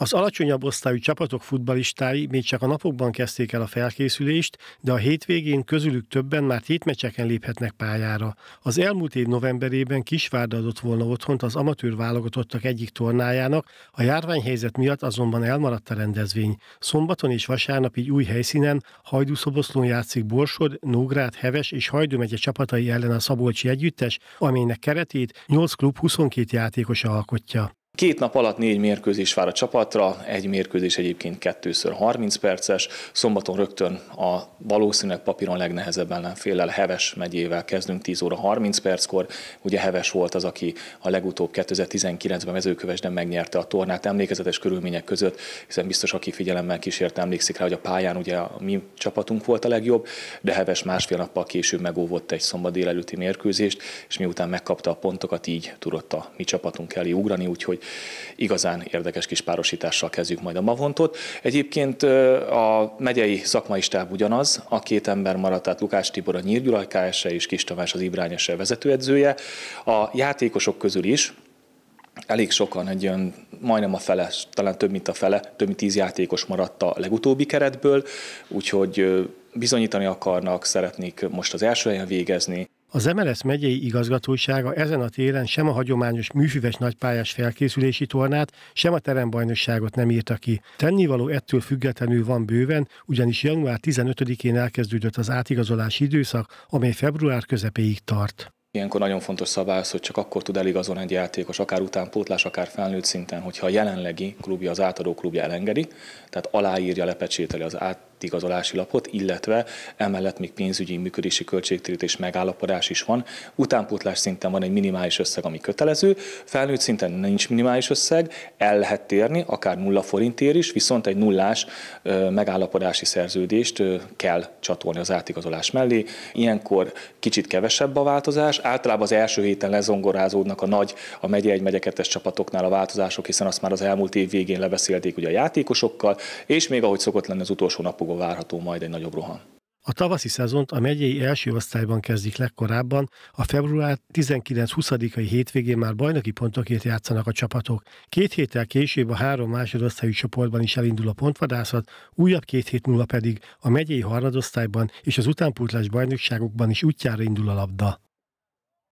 Az alacsonyabb osztályú csapatok futbalistái még csak a napokban kezdték el a felkészülést, de a hétvégén közülük többen már hétmecseken léphetnek pályára. Az elmúlt év novemberében Kisvárda adott volna otthont az amatőr válogatottak egyik tornájának, a járványhelyzet miatt azonban elmaradt a rendezvény. Szombaton és vasárnap így új helyszínen Hajdúszoboszlón játszik Borsod, Nógrád, Heves és Hajdú megye csapatai ellen a Szabolcsi együttes, amelynek keretét 8 klub 22 játékosa alkotja. Két nap alatt négy mérkőzés vár a csapatra, egy mérkőzés egyébként kettőször 30 perces, szombaton rögtön a valószínűleg papíron legnehezebb ellenfélel Heves megyével kezdünk 10 óra 30 perckor. Ugye Heves volt az, aki a legutóbb 2019-ben mezőkövesden megnyerte a tornát emlékezetes körülmények között, hiszen biztos, aki figyelemmel kísért, emlékszik rá, hogy a pályán ugye a mi csapatunk volt a legjobb, de Heves másfél nappal később megóvott egy szombat délelőtti mérkőzést, és miután megkapta a pontokat, így tudott a mi csapatunk elé ugrani, úgyhogy igazán érdekes kis párosítással kezdjük majd a Mavontot. Egyébként a megyei szakmai stáb ugyanaz, a két ember maradt, tehát Lukács Tibor a Nyír Gyulaj KSE és Kis Tamás az Ibrányese vezetőedzője. A játékosok közül is elég sokan, egy olyan majdnem a fele, talán több mint a fele, több mint tíz játékos maradt a legutóbbi keretből, úgyhogy bizonyítani akarnak, szeretnék most az első helyen végezni. Az MLS megyei igazgatósága ezen a téren sem a hagyományos műfüves nagypályás felkészülési tornát, sem a terembajnokságot nem írta ki. Tennivaló ettől függetlenül van bőven, ugyanis január 15-én elkezdődött az átigazolási időszak, amely február közepéig tart. Ilyenkor nagyon fontos szabály az, hogy csak akkor tud eligazolni egy játékos, akár utánpótlás, akár felnőtt szinten, hogyha a jelenlegi klubja, az átadó klubja elengedi, tehát aláírja, lepecsételi az át, igazolási lapot, illetve emellett még pénzügyi működési költségtérítés megállapodás is van. Utánpótlás szinten van egy minimális összeg, ami kötelező, felnőtt szinten nincs minimális összeg, el lehet térni, akár nulla forintért is, viszont egy nullás megállapodási szerződést kell csatolni az átigazolás mellé. Ilyenkor kicsit kevesebb a változás, általában az első héten lezongorázódnak a nagy, a megye egy megye csapatoknál a változások, hiszen azt már az elmúlt év végén lebeszélték ugye a játékosokkal, és még ahogy szokott lenni az utolsó napok fogva várható majd egy nagyobb rohan. A tavaszi szezont a megyei első osztályban kezdik legkorábban, a február 19-20-ai hétvégén már bajnoki pontokért játszanak a csapatok. Két héttel később a három másodosztályú csoportban is elindul a pontvadászat, újabb két hét múlva pedig a megyei harmadosztályban és az utánpótlás bajnokságokban is útjára indul a labda.